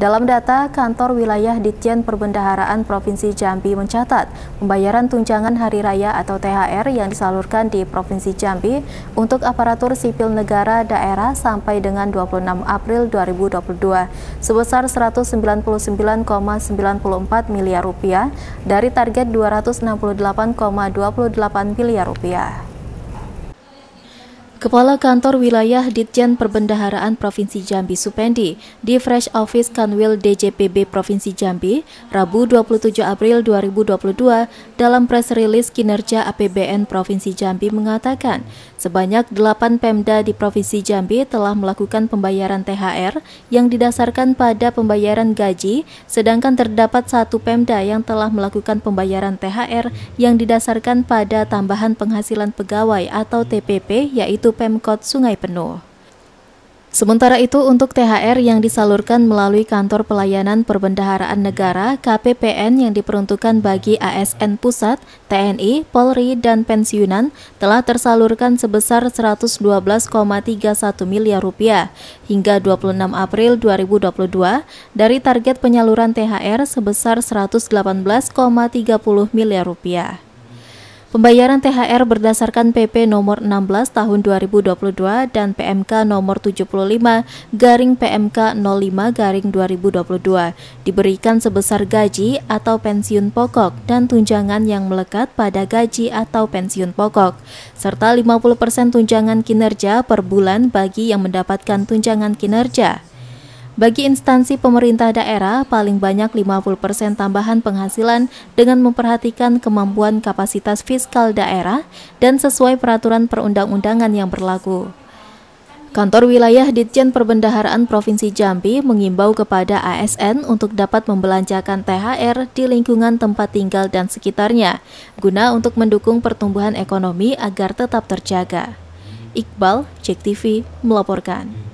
Dalam data, kantor wilayah Ditjen Perbendaharaan Provinsi Jambi mencatat pembayaran tunjangan hari raya atau THR yang disalurkan di Provinsi Jambi untuk aparatur sipil negara daerah sampai dengan 26 April 2022 sebesar 199,94 miliar rupiah dari target 268,28 miliar rupiah. Kepala Kantor Wilayah Ditjen Perbendaharaan Provinsi Jambi Supendi di Fresh Office Kanwil DJPB Provinsi Jambi, Rabu 27 April 2022, dalam press release kinerja APBN Provinsi Jambi mengatakan, sebanyak 8 Pemda di Provinsi Jambi telah melakukan pembayaran THR yang didasarkan pada pembayaran gaji, sedangkan terdapat satu Pemda yang telah melakukan pembayaran THR yang didasarkan pada tambahan penghasilan pegawai atau TPP, yaitu Pemkot Sungai Penuh. Sementara itu, untuk THR yang disalurkan melalui Kantor Pelayanan Perbendaharaan Negara (KPPN) yang diperuntukkan bagi ASN pusat, TNI, Polri, dan pensiunan telah tersalurkan sebesar 112,31 miliar rupiah hingga 26 April 2022 dari target penyaluran THR sebesar 118,30 miliar rupiah. Pembayaran THR berdasarkan PP nomor 16 tahun 2022 dan PMK nomor 75 garing PMK 05 garing 2022 diberikan sebesar gaji atau pensiun pokok dan tunjangan yang melekat pada gaji atau pensiun pokok serta 50% tunjangan kinerja per bulan bagi yang mendapatkan tunjangan kinerja. Bagi instansi pemerintah daerah, paling banyak 50% tambahan penghasilan dengan memperhatikan kemampuan kapasitas fiskal daerah dan sesuai peraturan perundang-undangan yang berlaku. Kantor Wilayah Ditjen Perbendaharaan Provinsi Jambi mengimbau kepada ASN untuk dapat membelanjakan THR di lingkungan tempat tinggal dan sekitarnya, guna untuk mendukung pertumbuhan ekonomi agar tetap terjaga. Iqbal, Cek TV, melaporkan.